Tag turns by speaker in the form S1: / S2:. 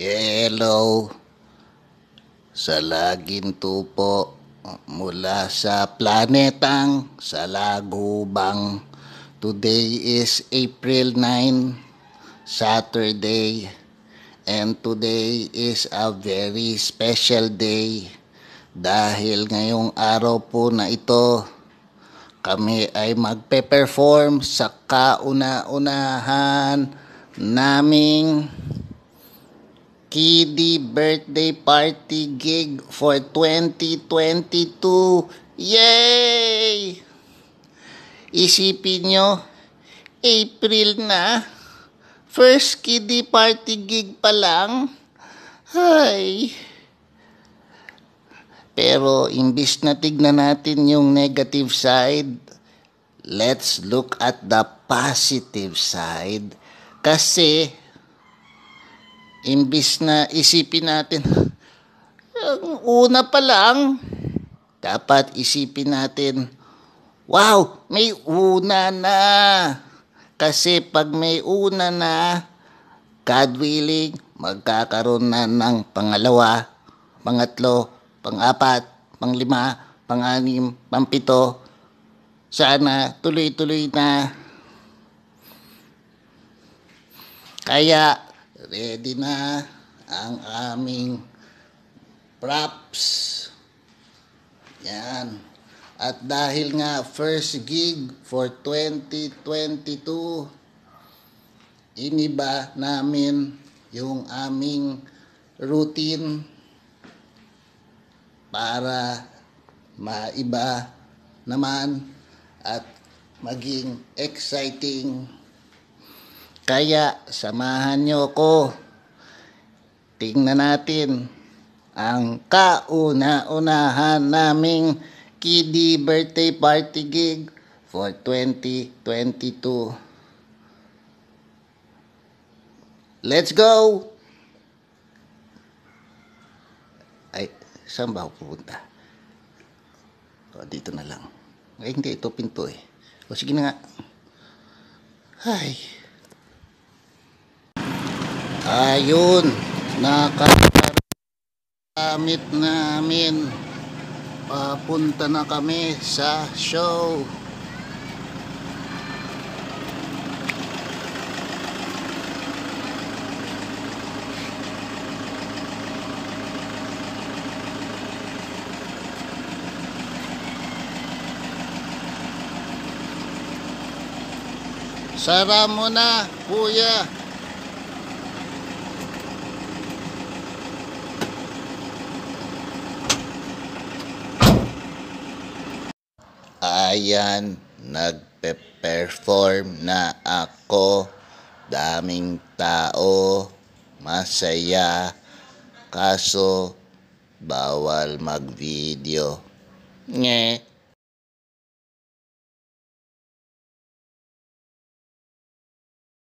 S1: Hello sa laging tupo mula sa planetang sa Salagubang. Today is April 9, Saturday, and today is a very special day. Dahil ngayong araw po na ito, kami ay magpe-perform sa kauna-unahan naming Kiddy Birthday Party Gig for 2022. Yay! Isipin nyo, April na. First Kiddy Party Gig pa lang. Hi! Pero imbis na tignan natin yung negative side, let's look at the positive side. Kasi, imbis na isipin natin, ang una pa lang, dapat isipin natin, wow, may una na. Kasi pag may una na, God willing, magkakaroon na ng pangalawa, pangatlo, pang-apat, pang-lima, pang-anim, pang-pito. Sana tuloy-tuloy na. Kaya, ready na ang aming props. Yan. At dahil nga first gig for 2022, iniba namin yung aming routine para maiba naman at maging exciting. Kaya samahan nyo ko. Tingnan natin ang kauna-unahan naming Kiddy Birthday Party Gig for 2022. Let's go! saan ba ako pupunta? O, dito na lang. Ay, eh, hindi, ito pinto eh. O, sige na nga. Ay. Ayun. Nakakamit namin. Papunta na kami sa show. Sara mo na, kuya. Ayan, nagpe-perform na ako. Daming tao, masaya. Kaso, bawal mag-video. Nge.